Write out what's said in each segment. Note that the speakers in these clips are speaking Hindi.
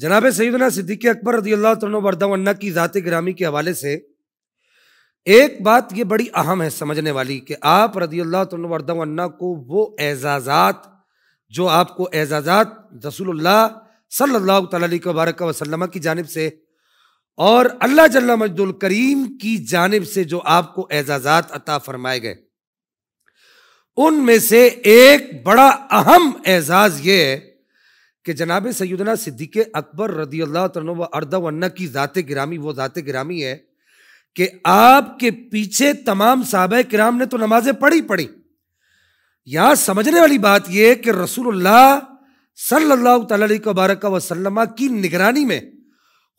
जनाब सईदना सिद्दीक अकबर रदी अल्लाह तबरदवन्ना की ज़ात ग्रामी के हवाले से एक बात ये बड़ी अहम है समझने वाली कि आप रदी अल्लाह तबरदवन्ना को वो एजाज़ात जो आपको एजाज़ात रसूल सल्लाबारक अलैहि की जानब से और अल्लाह जल्ला मजदुल करीम की जानब से जो आपको एजाज़ात अता फरमाए गए उनमें से एक बड़ा अहम एजाज़ ये है कि जनाब सैदना सिद्दीक अकबर रदी अल्लाह तन व अर्दवन्ना की ज़ात गिरामी वो ज़ात गिरामी है कि आपके पीछे तमाम साहब कराम ने तो नमाजें पढ़ी पढ़ी यहाँ समझने वाली बात यह कि रसूलुल्लाह सल्लल्लाहु अलैहि तबारक वसल्लम की निगरानी में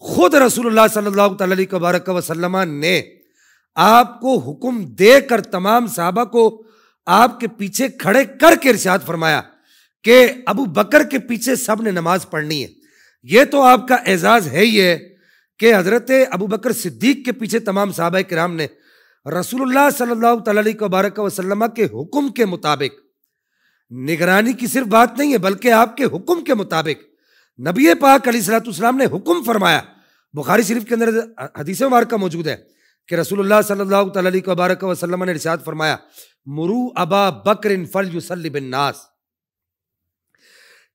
खुद रसूलुल्लाह सल्लल्लाहु अलैहि वबारक वसल्लम ने आपको हुक्म देकर तमाम साहबा को आपके पीछे खड़े करके इर्शाद फरमाया कि अबू बकर के पीछे सब ने नमाज पढ़नी है ये तो आपका एजाज़ है ही है कि हज़रत अबू बकर सिद्दीक के पीछे तमाम साहब कराम ने रसूलुल्लाह सल्लल्लाहु अलैहि वबारक वसल्लम के हुक्म के मुताबिक निगरानी की सिर्फ बात नहीं है बल्कि आपके हुक्म के मुताबिक नबी पाक अली सलाम ने हुक्म फरमाया बुखारी शरीफ के अंदर हदीस का मौजूद है कि रसूलुल्लाह सल्लल्लाहु अलैहि वबारक वसल्लम ने इरशाद फरमाया मुरू अबा बकर फल यूसल बिन नास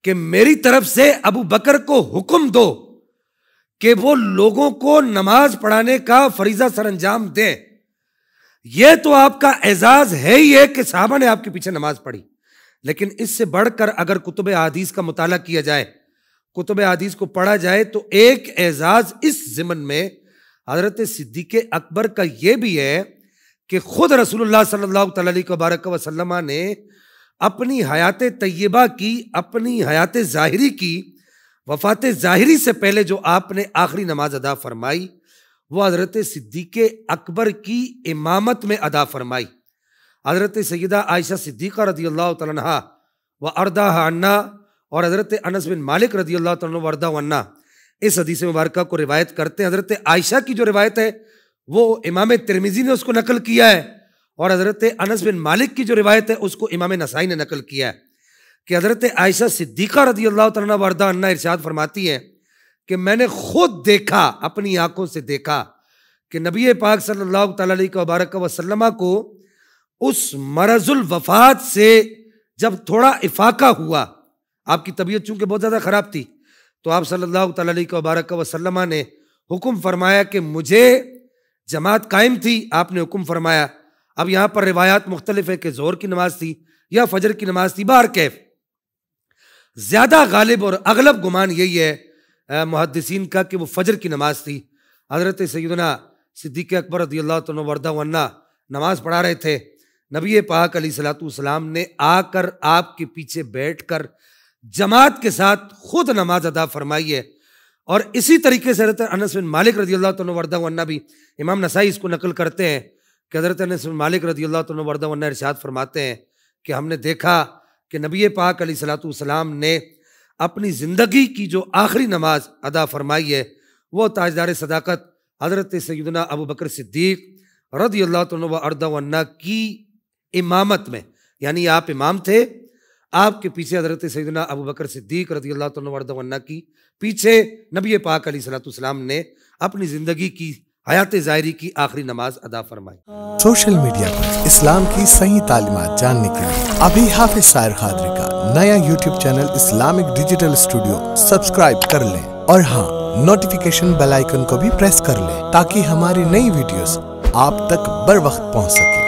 कि मेरी तरफ से अबू बकर को हुक्म दो कि वो लोगों को नमाज पढ़ाने का फरीजा सरंजाम दें यह तो आपका एजाज है ही है कि साहबा ने आपके पीछे नमाज पढ़ी लेकिन इससे बढ़कर अगर कुतुब आदीस का मुताला किया जाए कुतुब आदीस को पढ़ा जाए तो एक एजाज इस जिमन में हजरत सिद्दीक अकबर का यह भी है कि खुद रसूलुल्लाह सल्लल्लाहु अलैहि वसलमा ने अपनी हयात तय्यबा की अपनी हयात ज़ाहरी की वफात ज़ाहरी से पहले जो आपने आखिरी नमाज अदा फरमाई वह हज़रत सिद्दीक अकबर की इमामत में अदा फरमाई हज़रत सैदा आयशा सिद्दीक़ा रदी अल्लाह तहा व अरदा अन्ना और हज़रत अनस बिन मालिक रदी अल्लाह तरदा अन्ना इस हदीस मुबारक को रिवायत करते हैं हज़रत आयशा की जो रिवायत है वो इमाम तिरमिज़ी ने उसको नकल किया है और हज़रत अनस बिन मालिक की जो रिवायत है उसको इमाम नसाई ने नकल किया है कि हज़रत आयशा सिद्दीक़ा रदी अल्लाह तला वरदा अन्ना इरशाद फरमाती है कि मैंने खुद देखा अपनी आंखों से देखा कि नबी पाक सल्लल्लाहु अलैहि वबारक वसल्लम को उस मरजुल वफात से जब थोड़ा इफाका हुआ आपकी तबीयत चूंकि बहुत ज़्यादा ख़राब थी तो आप सल्लल्लाहु अलैहि वबारक वसल्लम ने हुक्म फरमाया कि मुझे जमात कायम थी आपने हुक्म फरमाया अब यहाँ पर रिवायात मुख्तलिफ है कि जोर की नमाज थी या फजर की नमाज थी बाहर कैफ ज़्यादा गालिब और अगलब गुमान यही है मुहदसिन का कि वो फजर की नमाज थी हज़रत सैदना सिद्दीक अकबर रदी वर्दा नमाज पढ़ा रहे थे नबी पाक अली सलाम ने आकर आपके पीछे बैठ कर जमात के साथ खुद नमाज अदा फरमाई है और इसी तरीके से हजरत अनस बिन मालिक रजी अल्लाह तवर्दा भी इमाम नसाई इसको नकल करते हैं कि हज़रत मालिक रजी अल्लाह तवर्दा इरशाद फरमाते हैं कि हमने देखा कि नबी पाक अली सलातम ने अपनी ज़िंदगी की जो आखिरी नमाज अदा फरमाई है वह ताजदार सदाकत हज़रत सैदना अबू बकर रदी अल्लाह तर्दा की इमामत में यानी आप इमाम थे आपके पीछे हजरत सैदना अबू बकर रदी अल्लाह तर्दा की पीछे नबी पाक अली सलाम ने अपनी ज़िंदगी की हयात जायरी की आखिरी नमाज अदा फरमाई सोशल मीडिया पर इस्लाम की सही तालीमत जानने के लिए अभी हाफिज सायर खादरी का नया YouTube channel Islamic digital studio subscribe कर लें और हाँ नोटिफिकेशन बेल आइकन को भी प्रेस कर लें ताकि हमारी नई वीडियोस आप तक बर वक्त पहुँच सके